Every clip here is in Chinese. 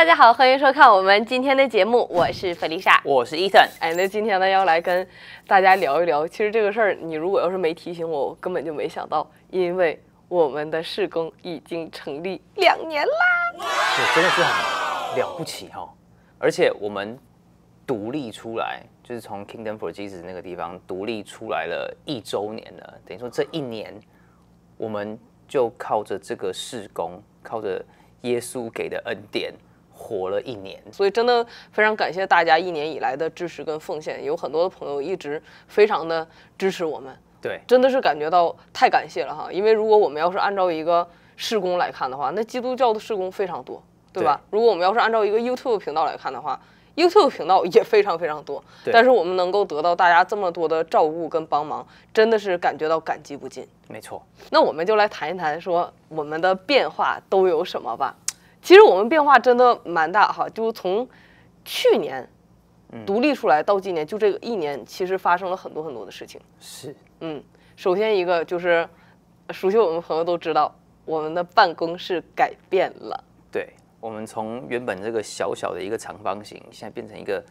大家好，欢迎收看我们今天的节目，我是弗丽莎，我是伊森。哎，那今天呢要来跟大家聊一聊，其实这个事儿，你如果要是没提醒我，我根本就没想到，因为我们的试工已经成立两年啦，这真的是很了不起哈，而且我们独立出来，就是从 Kingdom for Jesus 那个地方独立出来了一周年了，等于说这一年，我们就靠着这个试工，靠着耶稣给的恩典。活了一年，所以真的非常感谢大家一年以来的支持跟奉献。有很多的朋友一直非常的支持我们，对，真的是感觉到太感谢了哈。因为如果我们要是按照一个事工来看的话，那基督教的事工非常多，对吧？如果我们要是按照一个 YouTube 频道来看的话，YouTube 频道也非常非常多。但是我们能够得到大家这么多的照顾跟帮忙，真的是感觉到感激不尽。没错，那我们就来谈一谈，说我们的变化都有什么吧。其实我们变化真的蛮大哈，就是从去年独立出来到今年就这个一年，其实发生了很多很多的事情。是，嗯，首先一个就是熟悉我们朋友都知道，我们的办公室改变了。对，我们从原本这个小小的一个长方形，现在变成一个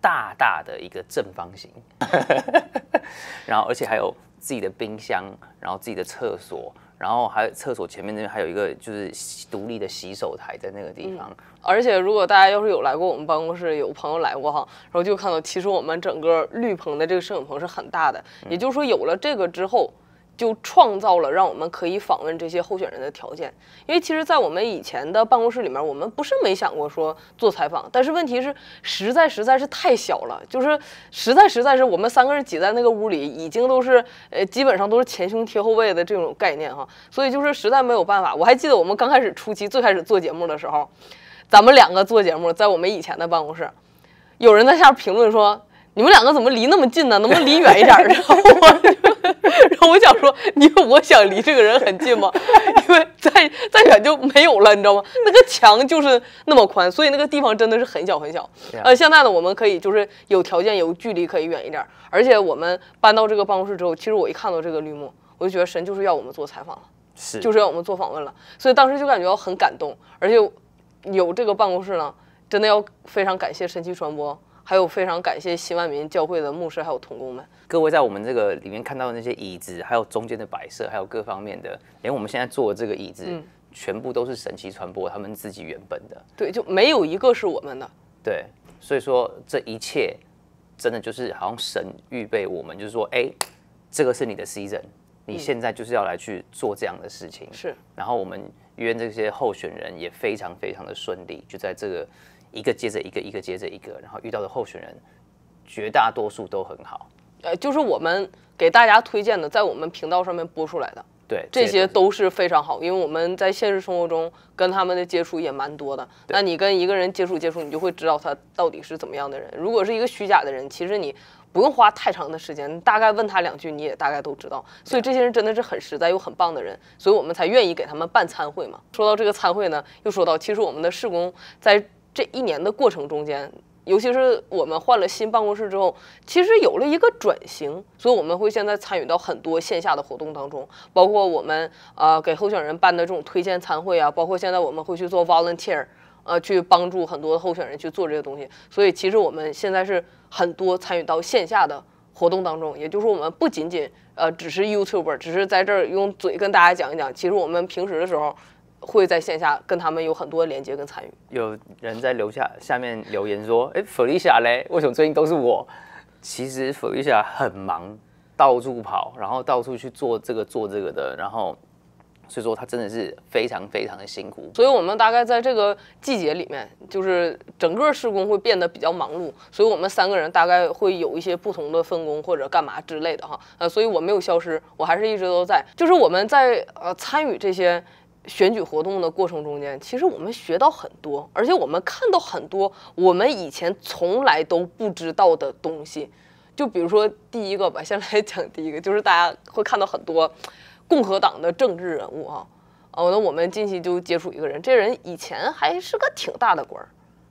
大大的一个正方形，然后而且还有自己的冰箱，然后自己的厕所。然后还厕所前面那边还有一个就是独立的洗手台在那个地方，而且如果大家要是有来过我们办公室，有朋友来过哈，然后就看到其实我们整个绿棚的这个摄影棚是很大的，也就是说有了这个之后。就创造了让我们可以访问这些候选人的条件，因为其实，在我们以前的办公室里面，我们不是没想过说做采访，但是问题是实在实在是太小了，就是实在实在是我们三个人挤在那个屋里，已经都是呃基本上都是前胸贴后背的这种概念哈，所以就是实在没有办法。我还记得我们刚开始初期最开始做节目的时候，咱们两个做节目在我们以前的办公室，有人在下评论说：“你们两个怎么离那么近呢？能不能离远一点就然后我想说，因为我想离这个人很近吗？因为再再远就没有了，你知道吗？那个墙就是那么宽，所以那个地方真的是很小很小。呃，现在呢，我们可以就是有条件、有距离，可以远一点。而且我们搬到这个办公室之后，其实我一看到这个绿幕，我就觉得神就是要我们做采访，就是要我们做访问了。所以当时就感觉很感动，而且有这个办公室呢，真的要非常感谢神奇传播。还有非常感谢新万民教会的牧师还有童工们，各位在我们这个里面看到的那些椅子，还有中间的摆设，还有各方面的，连我们现在坐的这个椅子，全部都是神奇传播他们自己原本的，对，就没有一个是我们的。对，所以说这一切真的就是好像神预备我们，就是说，哎，这个是你的 season，你现在就是要来去做这样的事情。是，然后我们约这些候选人也非常非常的顺利，就在这个。一个接着一个，一个接着一个，然后遇到的候选人绝大多数都很好。呃，就是我们给大家推荐的，在我们频道上面播出来的，对，这些都是非常好，因为我们在现实生活中跟他们的接触也蛮多的。那你跟一个人接触接触，你就会知道他到底是怎么样的人。如果是一个虚假的人，其实你不用花太长的时间，大概问他两句，你也大概都知道。所以这些人真的是很实在又很棒的人，所以我们才愿意给他们办参会嘛。说到这个参会呢，又说到其实我们的试工在。这一年的过程中间，尤其是我们换了新办公室之后，其实有了一个转型。所以我们会现在参与到很多线下的活动当中，包括我们啊给候选人办的这种推荐参会啊，包括现在我们会去做 volunteer，呃去帮助很多的候选人去做这些东西。所以其实我们现在是很多参与到线下的活动当中，也就是我们不仅仅呃只是 youtuber，只是在这儿用嘴跟大家讲一讲，其实我们平时的时候。会在线下跟他们有很多连接跟参与。有人在留下下面留言说：“哎 f e l a 嘞，为什么最近都是我？”其实 f e l a 很忙，到处跑，然后到处去做这个做这个的，然后所以说他真的是非常非常的辛苦。所以我们大概在这个季节里面，就是整个施工会变得比较忙碌，所以我们三个人大概会有一些不同的分工或者干嘛之类的哈。呃，所以我没有消失，我还是一直都在，就是我们在呃参与这些。选举活动的过程中间，其实我们学到很多，而且我们看到很多我们以前从来都不知道的东西。就比如说第一个吧，先来讲第一个，就是大家会看到很多共和党的政治人物啊。啊，那我们近期就接触一个人，这人以前还是个挺大的官儿。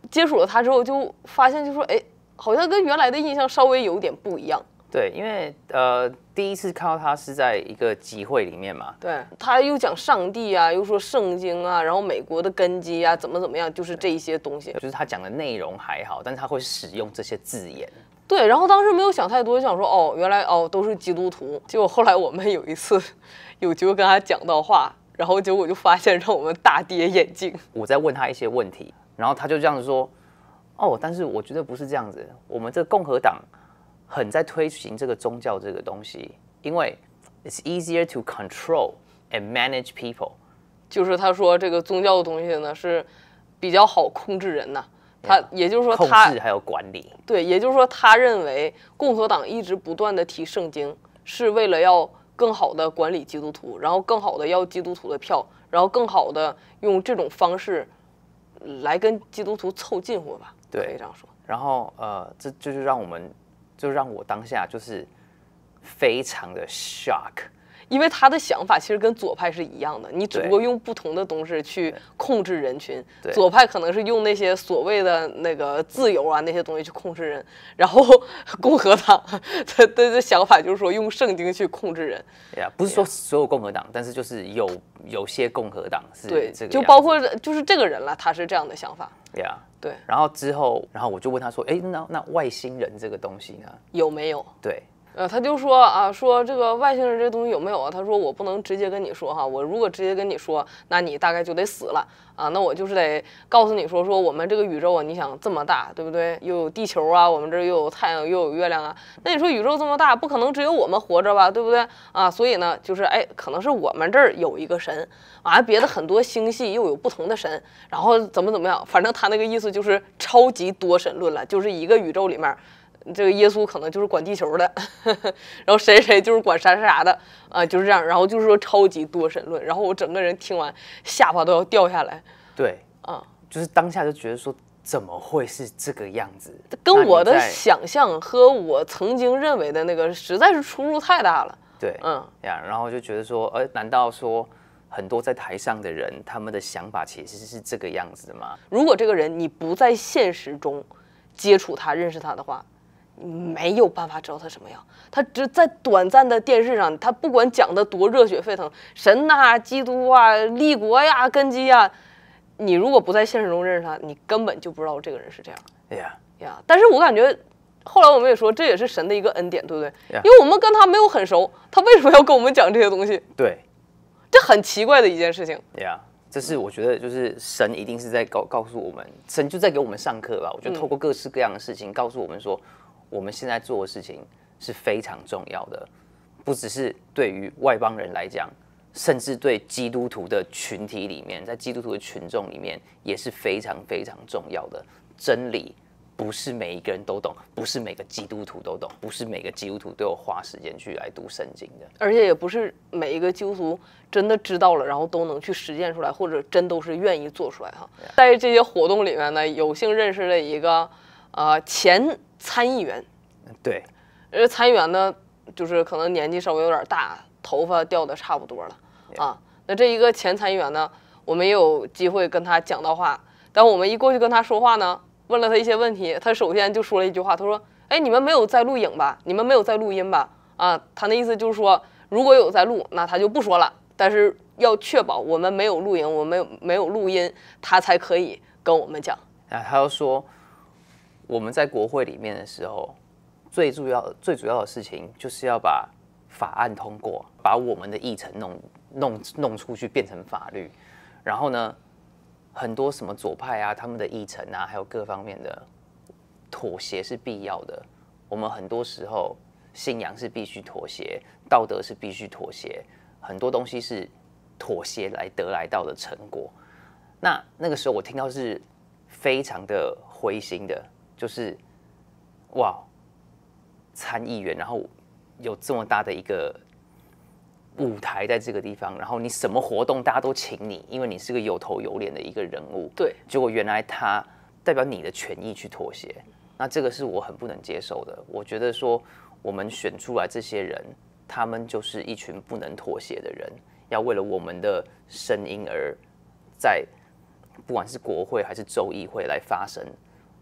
接触了他之后，就发现就说，哎，好像跟原来的印象稍微有点不一样。对，因为呃，第一次看到他是在一个集会里面嘛，对他又讲上帝啊，又说圣经啊，然后美国的根基啊，怎么怎么样，就是这一些东西。就是他讲的内容还好，但是他会使用这些字眼。对，然后当时没有想太多，想说哦，原来哦都是基督徒。结果后来我们有一次 有机会跟他讲到话，然后结果就发现让我们大跌眼镜。我在问他一些问题，然后他就这样子说：“哦，但是我觉得不是这样子，我们这共和党。”很在推行这个宗教这个东西，因为 it's easier to control and manage people。就是他说这个宗教的东西呢是比较好控制人呐。他也就是说控制还有管理。对，也就是说他认为共和党一直不断的提圣经是为了要更好的管理基督徒，然后更好的要基督徒的票，然后更好的用这种方式来跟基督徒凑近乎吧。对，可以这样说。然后呃，这就是让我们。就让我当下就是非常的 shock。因为他的想法其实跟左派是一样的，你只不过用不同的东西去控制人群。左派可能是用那些所谓的那个自由啊那些东西去控制人，然后 共和党他的想法就是说用圣经去控制人。哎呀，不是说所有共和党，但是就是有有些共和党是对这个，就包括就是这个人了，他是这样的想法。对呀，对。然后之后，然后我就问他说：“哎，那那外星人这个东西呢，有没有？”对。呃，他就说啊，说这个外星人这东西有没有啊？他说我不能直接跟你说哈，我如果直接跟你说，那你大概就得死了啊。那我就是得告诉你说说，我们这个宇宙啊，你想这么大，对不对？又有地球啊，我们这儿又有太阳，又有月亮啊。那你说宇宙这么大，不可能只有我们活着吧，对不对啊？所以呢，就是哎，可能是我们这儿有一个神，啊，别的很多星系又有不同的神，然后怎么怎么样？反正他那个意思就是超级多神论了，就是一个宇宙里面。这个耶稣可能就是管地球的，然后谁谁就是管啥啥啥的啊，就是这样。然后就是说超级多神论。然后我整个人听完下巴都要掉下来。对，啊，就是当下就觉得说怎么会是这个样子？跟我的想象和我曾经认为的那个实在是出入太大了。对，嗯呀，然后就觉得说，呃，难道说很多在台上的人他们的想法其实是这个样子的吗？如果这个人你不在现实中接触他、认识他的话。没有办法知道他什么样，他只在短暂的电视上，他不管讲的多热血沸腾，神呐，基督啊，立国呀，根基呀，你如果不在现实中认识他，你根本就不知道这个人是这样。呀呀，但是我感觉，后来我们也说，这也是神的一个恩典，对不对？因为我们跟他没有很熟，他为什么要跟我们讲这些东西？对，这很奇怪的一件事情。呀，这是我觉得就是神一定是在告告诉我们，神就在给我们上课吧。我觉得透过各式各样的事情告诉我们说。我们现在做的事情是非常重要的，不只是对于外邦人来讲，甚至对基督徒的群体里面，在基督徒的群众里面也是非常非常重要的。真理不是每一个人都懂，不是每个基督徒都懂，不是每个基督徒都有花时间去来读圣经的，而且也不是每一个基督徒真的知道了，然后都能去实践出来，或者真都是愿意做出来哈。在这些活动里面呢，有幸认识了一个。呃，前参议员，对，这参议员呢，就是可能年纪稍微有点大，头发掉的差不多了啊。那这一个前参议员呢，我们也有机会跟他讲到话。但我们一过去跟他说话呢，问了他一些问题，他首先就说了一句话，他说：“哎，你们没有在录影吧？你们没有在录音吧？”啊，他那意思就是说，如果有在录，那他就不说了。但是要确保我们没有录影，我们没有录音，他才可以跟我们讲。啊，他又说。我们在国会里面的时候，最重要、最主要的事情就是要把法案通过，把我们的议程弄、弄、弄出去变成法律。然后呢，很多什么左派啊，他们的议程啊，还有各方面的妥协是必要的。我们很多时候信仰是必须妥协，道德是必须妥协，很多东西是妥协来得来到的成果。那那个时候我听到是非常的灰心的。就是，哇，参议员，然后有这么大的一个舞台在这个地方，然后你什么活动大家都请你，因为你是个有头有脸的一个人物。对。结果原来他代表你的权益去妥协，那这个是我很不能接受的。我觉得说我们选出来这些人，他们就是一群不能妥协的人，要为了我们的声音而在不管是国会还是州议会来发声。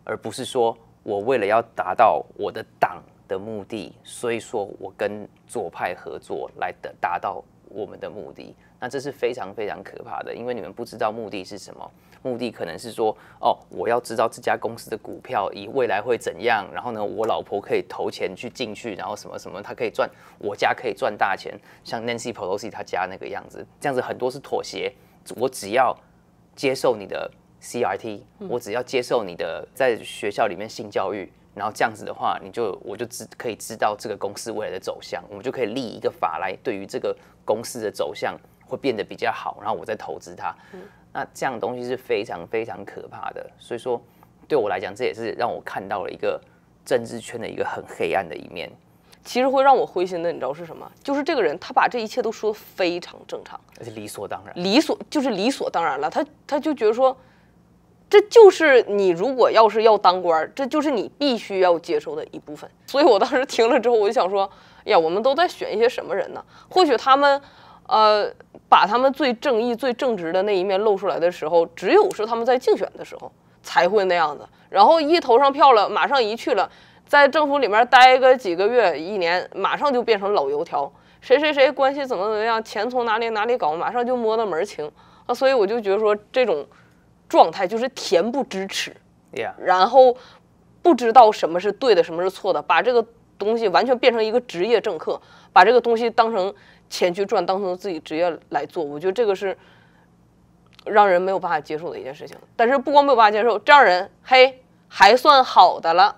而不是说我为了要达到我的党的目的，所以说我跟左派合作来达达到我们的目的，那这是非常非常可怕的，因为你们不知道目的是什么，目的可能是说，哦，我要知道这家公司的股票以未来会怎样，然后呢，我老婆可以投钱去进去，然后什么什么，他可以赚，我家可以赚大钱，像 Nancy Pelosi 他家那个样子，这样子很多是妥协，我只要接受你的。C R T，我只要接受你的在学校里面性教育，然后这样子的话，你就我就知可以知道这个公司未来的走向，我们就可以立一个法来，对于这个公司的走向会变得比较好，然后我再投资它。那这样的东西是非常非常可怕的，所以说对我来讲，这也是让我看到了一个政治圈的一个很黑暗的一面。其实会让我灰心的，你知道是什么？就是这个人他把这一切都说非常正常，而且理所当然，理所就是理所当然了。他他就觉得说。这就是你如果要是要当官，这就是你必须要接受的一部分。所以我当时听了之后，我就想说，哎呀，我们都在选一些什么人呢？或许他们，呃，把他们最正义、最正直的那一面露出来的时候，只有是他们在竞选的时候才会那样子。然后一投上票了，马上一去了，在政府里面待个几个月、一年，马上就变成老油条。谁谁谁关系怎么怎么样，钱从哪里哪里搞，马上就摸到门清。啊，所以我就觉得说这种。状态就是恬不知耻，然后不知道什么是对的，什么是错的，把这个东西完全变成一个职业政客，把这个东西当成钱去赚，当成自己职业来做，我觉得这个是让人没有办法接受的一件事情。但是不光没有办法接受，这样人嘿还算好的了，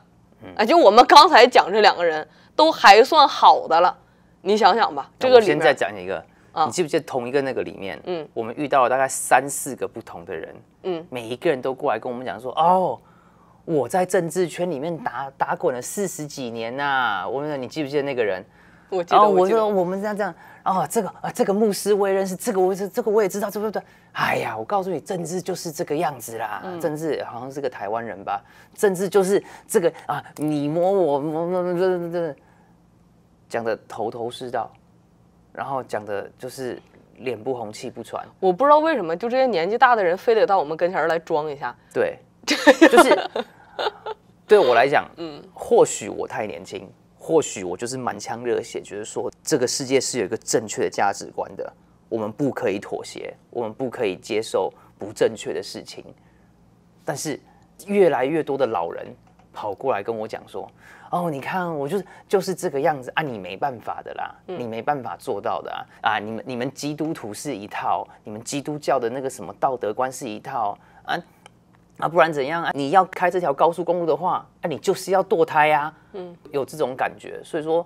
哎，就我们刚才讲这两个人都还算好的了，你想想吧，这个里个，你记不记得同一个那个里面，嗯，我们遇到了大概三四个不同的人，嗯，每一个人都过来跟我们讲说，哦，我在政治圈里面打打滚了四十几年呐。我们你，你记不记得那个人？我记得。我说我们这样这样，哦，这个啊，这个牧师我也认识，这个我这这个我也知道，对不对？哎呀，我告诉你，政治就是这个样子啦。政治好像是个台湾人吧？政治就是这个啊，你摸我摸摸摸摸，讲的头头是道。然后讲的就是脸不红气不喘，我不知道为什么，就这些年纪大的人非得到我们跟前来装一下。对，就是对我来讲，嗯，或许我太年轻，或许我就是满腔热血，觉得说这个世界是有一个正确的价值观的，我们不可以妥协，我们不可以接受不正确的事情。但是越来越多的老人跑过来跟我讲说。哦，你看，我就是就是这个样子，啊，你没办法的啦，你没办法做到的啊，啊，你们你们基督徒是一套，你们基督教的那个什么道德观是一套啊，啊，不然怎样啊？你要开这条高速公路的话，啊，你就是要堕胎呀，嗯，有这种感觉，所以说，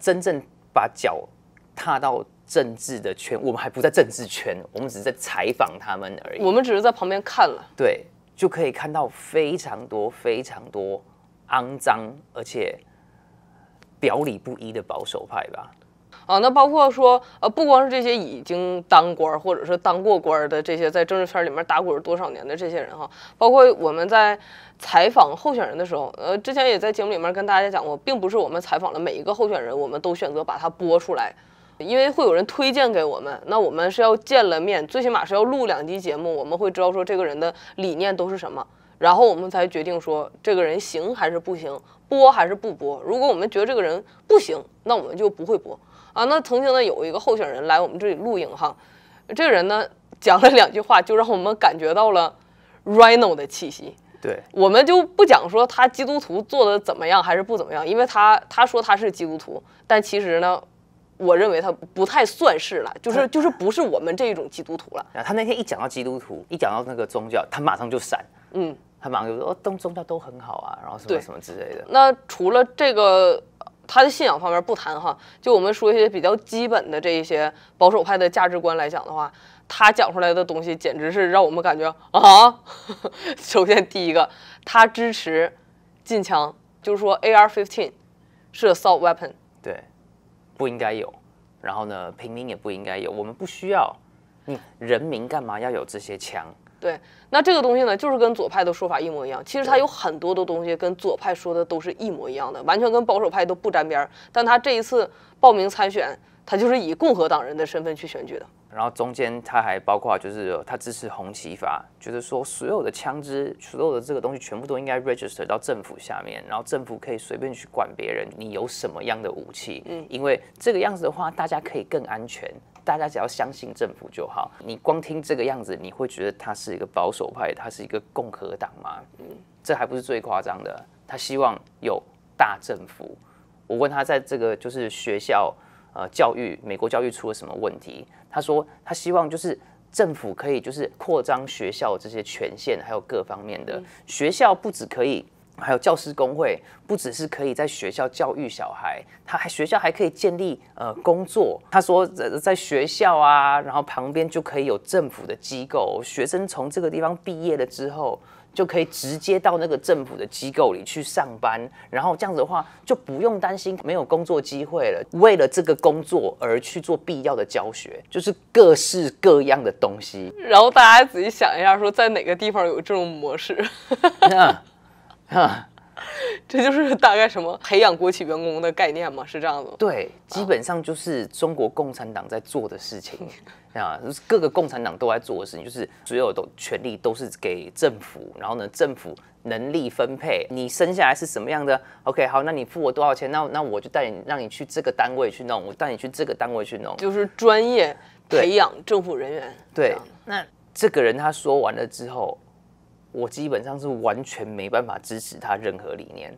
真正把脚踏到政治的圈，我们还不在政治圈，我们只是在采访他们而已，我们只是在旁边看了，对，就可以看到非常多非常多。肮脏而且表里不一的保守派吧，啊，那包括说呃，不光是这些已经当官儿或者是当过官儿的这些在政治圈里面打滚多少年的这些人哈，包括我们在采访候选人的时候，呃，之前也在节目里面跟大家讲过，并不是我们采访了每一个候选人，我们都选择把它播出来，因为会有人推荐给我们，那我们是要见了面，最起码是要录两集节目，我们会知道说这个人的理念都是什么。然后我们才决定说这个人行还是不行，播还是不播。如果我们觉得这个人不行，那我们就不会播啊。那曾经呢，有一个候选人来我们这里录影哈，这个人呢讲了两句话，就让我们感觉到了 Rhino 的气息。对，我们就不讲说他基督徒做的怎么样还是不怎么样，因为他他说他是基督徒，但其实呢，我认为他不太算是了，就是就是不是我们这一种基督徒了。啊，他那天一讲到基督徒，一讲到那个宗教，他马上就闪。嗯。很蛮多，哦，都宗教都很好啊，然后什么什么之类的。那除了这个，他的信仰方面不谈哈，就我们说一些比较基本的这一些保守派的价值观来讲的话，他讲出来的东西简直是让我们感觉啊。首先第一个，他支持禁枪，就是说 AR fifteen 是 assault weapon，对，不应该有，然后呢，平民也不应该有，我们不需要，你人民干嘛要有这些枪？对，那这个东西呢，就是跟左派的说法一模一样。其实他有很多的东西跟左派说的都是一模一样的，完全跟保守派都不沾边儿。但他这一次报名参选，他就是以共和党人的身份去选举的。然后中间他还包括就是他支持红旗法，觉得说所有的枪支、所有的这个东西全部都应该 register 到政府下面，然后政府可以随便去管别人你有什么样的武器。嗯，因为这个样子的话，大家可以更安全。大家只要相信政府就好。你光听这个样子，你会觉得他是一个保守派，他是一个共和党吗？嗯，这还不是最夸张的。他希望有大政府。我问他，在这个就是学校呃教育，美国教育出了什么问题？他说，他希望就是政府可以就是扩张学校这些权限，还有各方面的学校不只可以。还有教师工会，不只是可以在学校教育小孩，他还学校还可以建立呃工作。他说在学校啊，然后旁边就可以有政府的机构，学生从这个地方毕业了之后，就可以直接到那个政府的机构里去上班，然后这样子的话就不用担心没有工作机会了。为了这个工作而去做必要的教学，就是各式各样的东西。然后大家仔细想一下，说在哪个地方有这种模式？哈，这就是大概什么培养国企员工的概念吗？是这样子吗？对，基本上就是中国共产党在做的事情 啊，就是各个共产党都在做的事情，就是所有的权力都是给政府，然后呢，政府能力分配，你生下来是什么样的？OK，好，那你付我多少钱？那那我就带你，让你去这个单位去弄，我带你去这个单位去弄，就是专业培养政府人员。对，那这个人他说完了之后。我基本上是完全没办法支持他任何理念，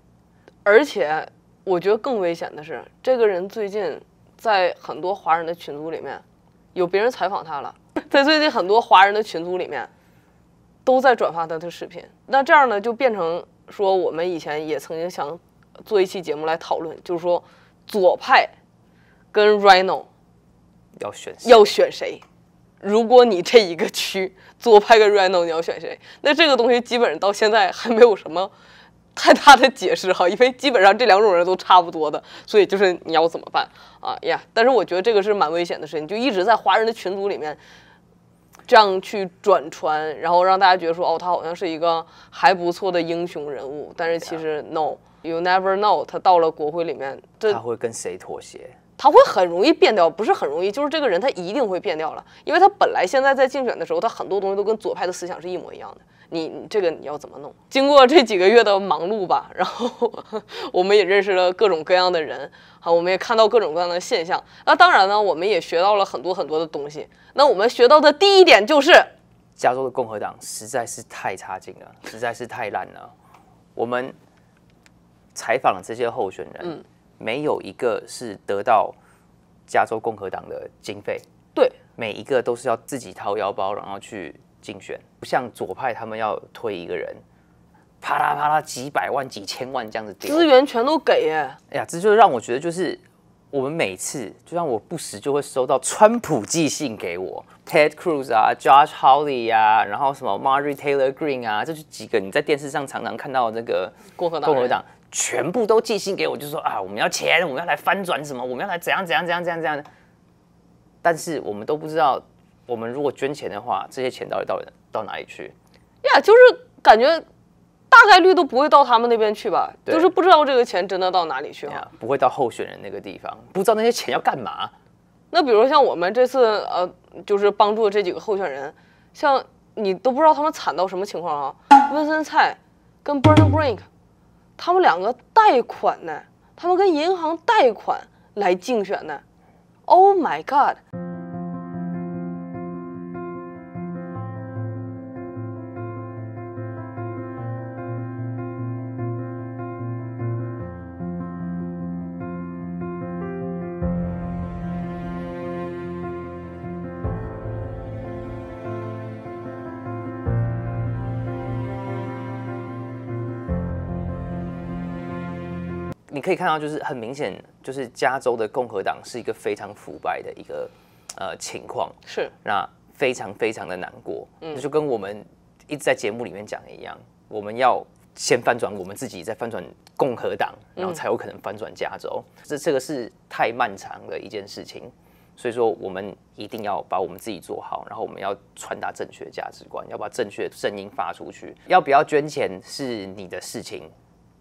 而且我觉得更危险的是，这个人最近在很多华人的群组里面，有别人采访他了，在最近很多华人的群组里面，都在转发他的视频。那这样呢，就变成说我们以前也曾经想做一期节目来讨论，就是说左派跟 Reno 要选要选谁。如果你这一个区做派个 Reno，你要选谁？那这个东西基本上到现在还没有什么太大的解释哈，因为基本上这两种人都差不多的，所以就是你要怎么办 啊呀？但是我觉得这个是蛮危险的事情，就一直在华人的群组里面这样去转传，然后让大家觉得说哦，他好像是一个还不错的英雄人物，但是其实 No，you never know，他到了国会里面他会跟谁妥协。他会很容易变掉，不是很容易，就是这个人他一定会变掉了，因为他本来现在在竞选的时候，他很多东西都跟左派的思想是一模一样的。你这个你要怎么弄？经过这几个月的忙碌吧，然后我们也认识了各种各样的人啊，我们也看到各种各样的现象。那当然呢，我们也学到了很多很多的东西。那我们学到的第一点就是，加州的共和党实在是太差劲了，实在是太烂了。我们采访这些候选人。没有一个是得到加州共和党的经费，对，每一个都是要自己掏腰包，然后去竞选。不像左派，他们要推一个人，啪啦啪啦几百万、几千万这样子，资源全都给耶。哎呀，这就让我觉得，就是我们每次，就像我不时就会收到川普寄信给我，Ted Cruz 啊 j o s g e h a w l e y 呀，然后什么 Marie Taylor Green 啊，就是几个你在电视上常常看到那个共和党。全部都寄信给我，就说啊，我们要钱，我们要来翻转什么，我们要来怎样怎样怎样怎样怎样。但是我们都不知道，我们如果捐钱的话，这些钱到底到底到哪里去？呀，就是感觉大概率都不会到他们那边去吧，就是不知道这个钱真的到哪里去了，不会到候选人那个地方，不知道那些钱要干嘛。那比如像我们这次呃，就是帮助这几个候选人，像你都不知道他们惨到什么情况啊，温森菜跟 Burn Break。他们两个贷款呢？他们跟银行贷款来竞选呢？Oh my god！你可以看到，就是很明显，就是加州的共和党是一个非常腐败的一个呃情况，是那非常非常的难过。嗯，就跟我们一直在节目里面讲的一样，我们要先翻转我们自己，再翻转共和党，然后才有可能翻转加州。这这个是太漫长的一件事情，所以说我们一定要把我们自己做好，然后我们要传达正确的价值观，要把正确的声音发出去。要不要捐钱是你的事情，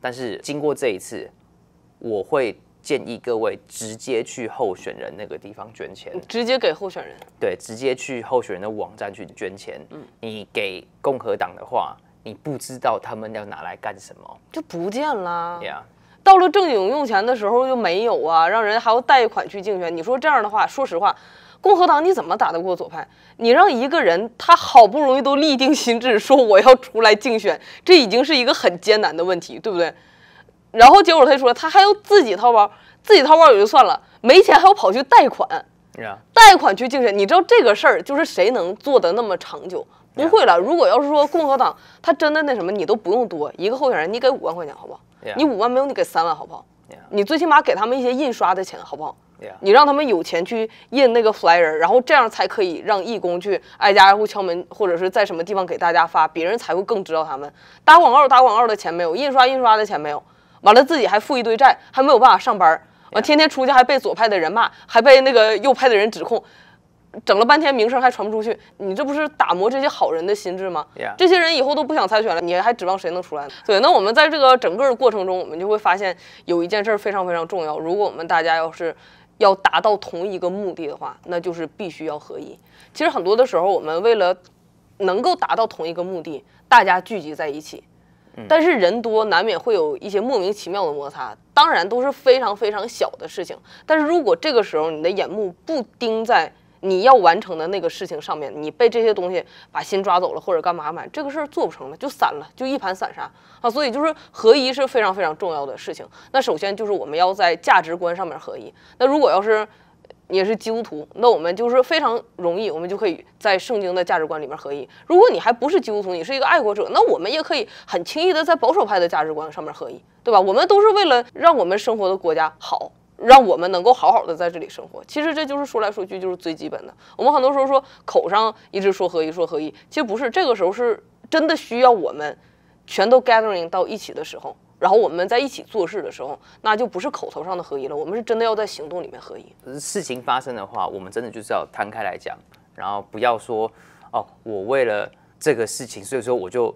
但是经过这一次。我会建议各位直接去候选人那个地方捐钱，直接给候选人。对，直接去候选人的网站去捐钱。嗯，你给共和党的话，你不知道他们要拿来干什么，就不见了。对啊，到了正经用钱的时候就没有啊，让人还要贷款去竞选。你说这样的话，说实话，共和党你怎么打得过左派？你让一个人他好不容易都立定心智说我要出来竞选，这已经是一个很艰难的问题，对不对？然后结果他说他还要自己掏包，自己掏包也就算了，没钱还要跑去贷款，贷款去竞选。你知道这个事儿就是谁能做的那么长久？不会了。如果要是说共和党他真的那什么，你都不用多一个候选人，你给五万块钱好不好？你五万没有，你给三万好不好？你最起码给他们一些印刷的钱好不好？你让他们有钱去印那个 fly 人，然后这样才可以让义工去挨家挨户敲门，或者是在什么地方给大家发，别人才会更知道他们。打广告打广告的钱没有，印刷印刷的钱没有。完了，自己还负一堆债，还没有办法上班儿。完，天天出去还被左派的人骂，还被那个右派的人指控，整了半天名声还传不出去。你这不是打磨这些好人的心智吗？这些人以后都不想参选了，你还指望谁能出来？对，那我们在这个整个的过程中，我们就会发现有一件事非常非常重要。如果我们大家要是要达到同一个目的的话，那就是必须要合一。其实很多的时候，我们为了能够达到同一个目的，大家聚集在一起。但是人多难免会有一些莫名其妙的摩擦，当然都是非常非常小的事情。但是如果这个时候你的眼目不盯在你要完成的那个事情上面，你被这些东西把心抓走了或者干嘛买这个事儿做不成了，就散了，就一盘散沙啊。所以就是合一是非常非常重要的事情。那首先就是我们要在价值观上面合一。那如果要是。你也是基督徒，那我们就是非常容易，我们就可以在圣经的价值观里面合一。如果你还不是基督徒，你是一个爱国者，那我们也可以很轻易的在保守派的价值观上面合一，对吧？我们都是为了让我们生活的国家好，让我们能够好好的在这里生活。其实这就是说来说去就是最基本的。我们很多时候说口上一直说合一说合一，其实不是，这个时候是真的需要我们全都 gathering 到一起的时候。然后我们在一起做事的时候，那就不是口头上的合一了，我们是真的要在行动里面合一。事情发生的话，我们真的就是要摊开来讲，然后不要说哦，我为了这个事情，所以说我就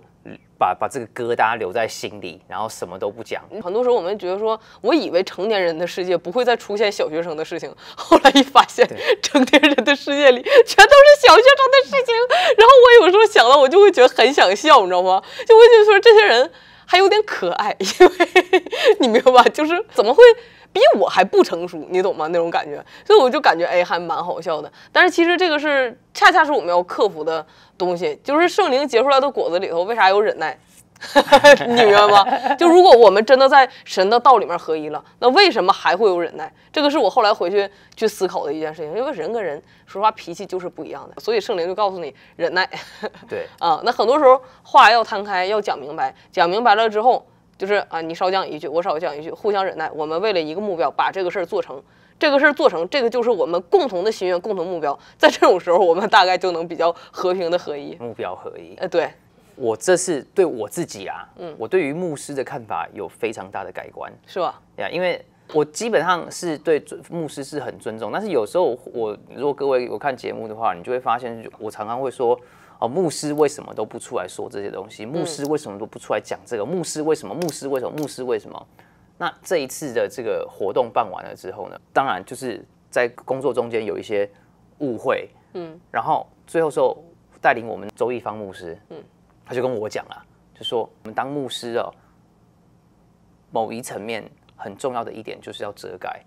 把把这个疙瘩留在心里，然后什么都不讲。很多时候我们觉得说，我以为成年人的世界不会再出现小学生的事情，后来一发现，成年人的世界里全都是小学生的事情。然后我有时候想到，我就会觉得很想笑，你知道吗？就会觉得说这些人。还有点可爱，因为你明白吧？就是怎么会比我还不成熟，你懂吗？那种感觉，所以我就感觉哎，还蛮好笑的。但是其实这个是恰恰是我们要克服的东西，就是圣灵结出来的果子里头，为啥有忍耐？你明白吗？就如果我们真的在神的道里面合一了，那为什么还会有忍耐？这个是我后来回去去思考的一件事情，因为人跟人，说实话脾气就是不一样的，所以圣灵就告诉你忍耐。对 啊，那很多时候话要摊开，要讲明白，讲明白了之后，就是啊，你少讲一句，我少讲一句，互相忍耐，我们为了一个目标把这个事儿做成，这个事儿做成，这个就是我们共同的心愿、共同目标。在这种时候，我们大概就能比较和平的合一，目标合一。呃，对。我这是对我自己啊，嗯，我对于牧师的看法有非常大的改观，是吧？呀，因为我基本上是对牧师是很尊重，但是有时候我如果各位我看节目的话，你就会发现我常常会说哦，牧师为什么都不出来说这些东西？牧师为什么都不出来讲这个？牧师为什么？牧师为什么？牧师为什么？那这一次的这个活动办完了之后呢？当然就是在工作中间有一些误会，嗯，然后最后时候带领我们周易方牧师，嗯。他就跟我讲了，就说我们当牧师哦，某一层面很重要的一点就是要遮盖，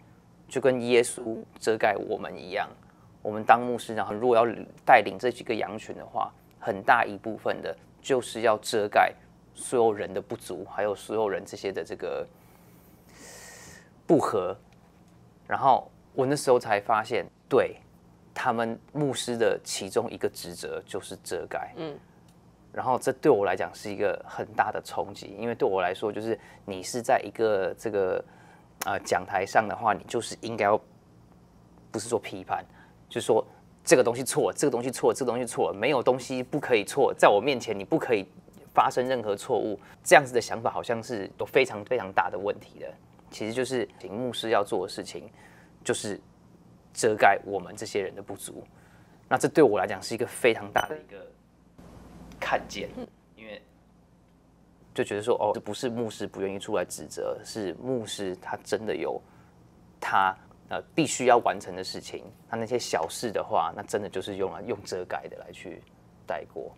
就跟耶稣遮盖我们一样。我们当牧师，然后如果要带领这几个羊群的话，很大一部分的就是要遮盖所有人的不足，还有所有人这些的这个不和。然后我那时候才发现，对他们牧师的其中一个职责就是遮盖。嗯。然后这对我来讲是一个很大的冲击，因为对我来说，就是你是在一个这个呃讲台上的话，你就是应该要不是做批判，就是说这个东西错，这个东西错，这个东西错，没有东西不可以错，在我面前你不可以发生任何错误。这样子的想法好像是都非常非常大的问题的。其实就是幕师要做的事情，就是遮盖我们这些人的不足。那这对我来讲是一个非常大的一个。看见，因为就觉得说，哦，这不是牧师不愿意出来指责，是牧师他真的有他呃必须要完成的事情。他那些小事的话，那真的就是用来用遮盖的来去带过。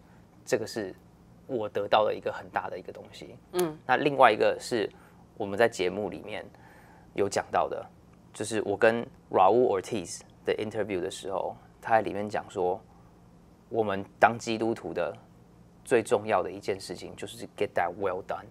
这个是我得到的一个很大的一个东西。嗯，那另外一个是我们在节目里面有讲到的，就是我跟 r a u l Ortiz 的 interview 的时候，他在里面讲说，我们当基督徒的。最重要的一件事情就是 get that well done。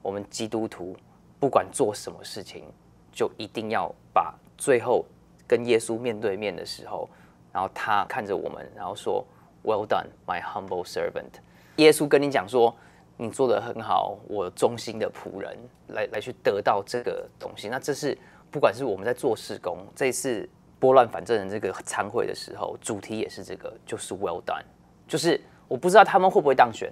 我们基督徒不管做什么事情，就一定要把最后跟耶稣面对面的时候，然后他看着我们，然后说 well done, my humble servant。耶稣跟你讲说你做的很好，我忠心的仆人来来去得到这个东西。那这是不管是我们在做事工，这次拨乱反正这个参会的时候，主题也是这个，就是 well done，就是。我不知道他们会不会当选，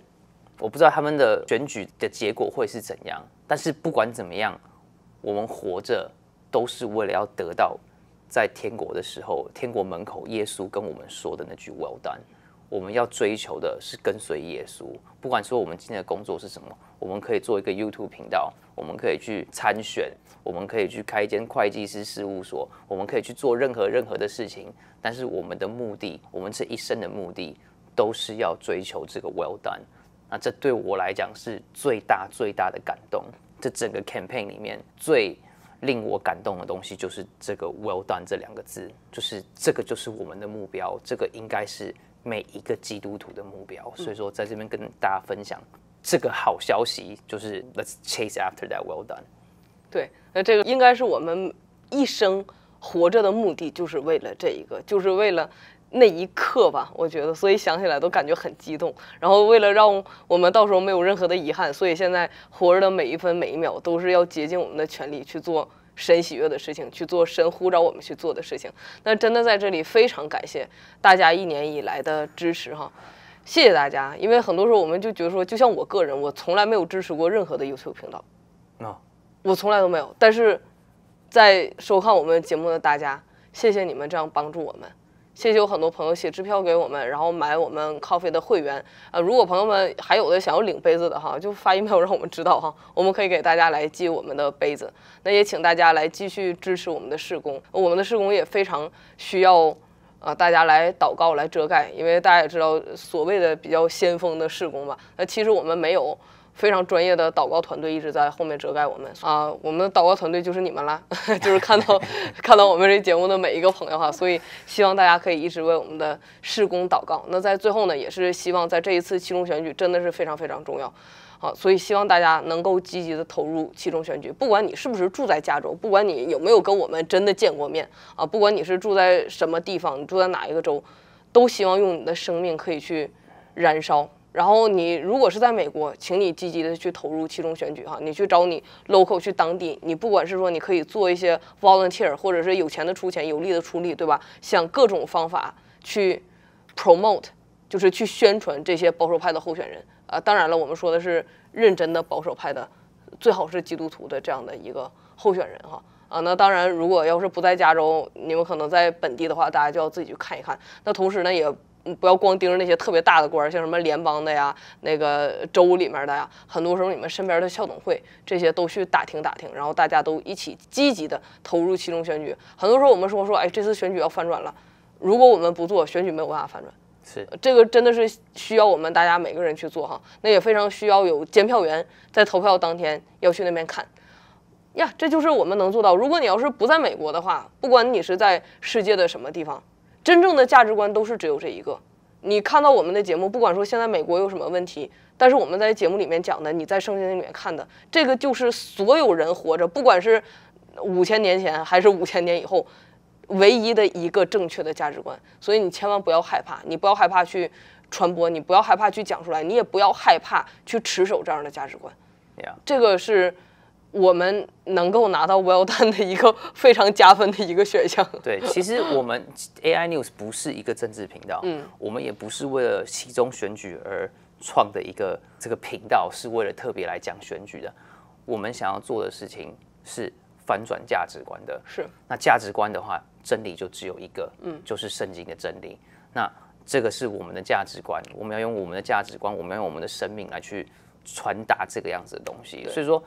我不知道他们的选举的结果会是怎样。但是不管怎么样，我们活着都是为了要得到在天国的时候，天国门口耶稣跟我们说的那句 “well done”。我们要追求的是跟随耶稣。不管说我们今天的工作是什么，我们可以做一个 YouTube 频道，我们可以去参选，我们可以去开一间会计师事务所，我们可以去做任何任何的事情。但是我们的目的，我们这一生的目的。都是要追求这个 well done，那这对我来讲是最大最大的感动。这整个 campaign 里面最令我感动的东西就是这个 well done 这两个字，就是这个就是我们的目标，这个应该是每一个基督徒的目标。所以说在这边跟大家分享这个好消息，就是 let's chase after that well done。对，那这个应该是我们一生活着的目的，就是为了这一个，就是为了。那一刻吧，我觉得，所以想起来都感觉很激动。然后，为了让我们到时候没有任何的遗憾，所以现在活着的每一分每一秒都是要竭尽我们的全力去做神喜悦的事情，去做神呼召我们去做的事情。那真的在这里非常感谢大家一年以来的支持哈，谢谢大家。因为很多时候我们就觉得说，就像我个人，我从来没有支持过任何的优秀频道，啊，我从来都没有。但是在收看我们节目的大家，谢谢你们这样帮助我们。谢谢有很多朋友写支票给我们，然后买我们咖啡的会员啊。如果朋友们还有的想要领杯子的哈，就发 email 让我们知道哈，我们可以给大家来寄我们的杯子。那也请大家来继续支持我们的施工，我们的施工也非常需要啊大家来祷告来遮盖，因为大家也知道所谓的比较先锋的施工吧。那其实我们没有。非常专业的祷告团队一直在后面遮盖我们啊，我们的祷告团队就是你们啦，就是看到 看到我们这节目的每一个朋友哈，所以希望大家可以一直为我们的事工祷告。那在最后呢，也是希望在这一次期中选举真的是非常非常重要好，所以希望大家能够积极的投入期中选举，不管你是不是住在加州，不管你有没有跟我们真的见过面啊，不管你是住在什么地方，你住在哪一个州，都希望用你的生命可以去燃烧。然后你如果是在美国，请你积极的去投入其中选举哈，你去找你 local 去当地，你不管是说你可以做一些 volunteer，或者是有钱的出钱，有力的出力，对吧？想各种方法去 promote，就是去宣传这些保守派的候选人啊。当然了，我们说的是认真的保守派的，最好是基督徒的这样的一个候选人哈啊。那当然，如果要是不在加州，你们可能在本地的话，大家就要自己去看一看。那同时呢，也。不要光盯着那些特别大的官，像什么联邦的呀、那个州里面的呀，很多时候你们身边的校董会这些都去打听打听，然后大家都一起积极的投入其中选举。很多时候我们说说，哎，这次选举要翻转了，如果我们不做，选举没有办法翻转。是，这个真的是需要我们大家每个人去做哈，那也非常需要有监票员在投票当天要去那边看呀，这就是我们能做到。如果你要是不在美国的话，不管你是在世界的什么地方。真正的价值观都是只有这一个。你看到我们的节目，不管说现在美国有什么问题，但是我们在节目里面讲的，你在圣经里面看的，这个就是所有人活着，不管是五千年前还是五千年以后，唯一的一个正确的价值观。所以你千万不要害怕，你不要害怕去传播，你不要害怕去讲出来，你也不要害怕去持守这样的价值观。这个是。我们能够拿到 well done 的一个非常加分的一个选项。对，其实我们 AI News 不是一个政治频道，嗯，我们也不是为了其中选举而创的一个这个频道，是为了特别来讲选举的。我们想要做的事情是反转价值观的。是。那价值观的话，真理就只有一个，嗯，就是圣经的真理。那这个是我们的价值观，我们要用我们的价值观，我们要用我们的生命来去传达这个样子的东西。所以说。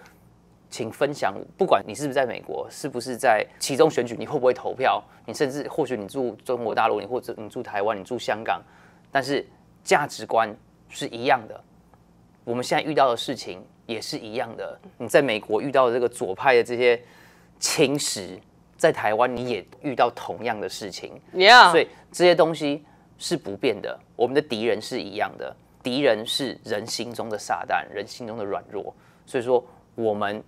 请分享，不管你是不是在美国，是不是在其中选举，你会不会投票？你甚至或许你住中国大陆，你或者你住台湾，你住香港，但是价值观是一样的。我们现在遇到的事情也是一样的。你在美国遇到的这个左派的这些侵蚀，在台湾你也遇到同样的事情。所以这些东西是不变的。我们的敌人是一样的，敌人是人心中的撒旦，人心中的软弱。所以说我们。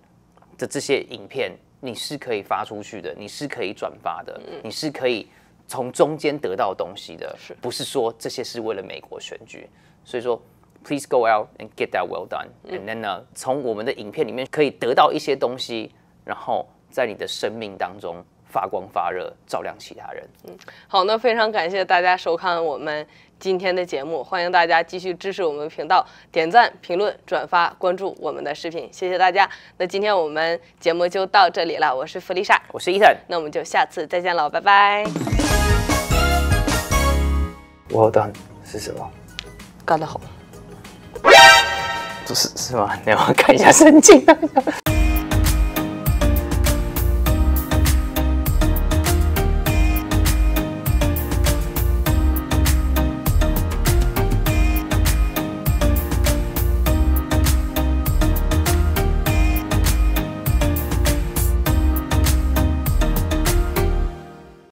的这些影片你是可以发出去的，你是可以转发的，你是可以从中间得到东西的，不是说这些是为了美国选举，所以说 please go out and get that well done，and then 呢，从我们的影片里面可以得到一些东西，然后在你的生命当中发光发热，照亮其他人。嗯，好，那非常感谢大家收看我们。今天的节目，欢迎大家继续支持我们频道，点赞、评论、转发、关注我们的视频，谢谢大家。那今天我们节目就到这里了，我是弗丽莎，我是伊顿，那我们就下次再见了，拜拜。卧蛋是什么？干得好！不是是吗？你要看一下神经。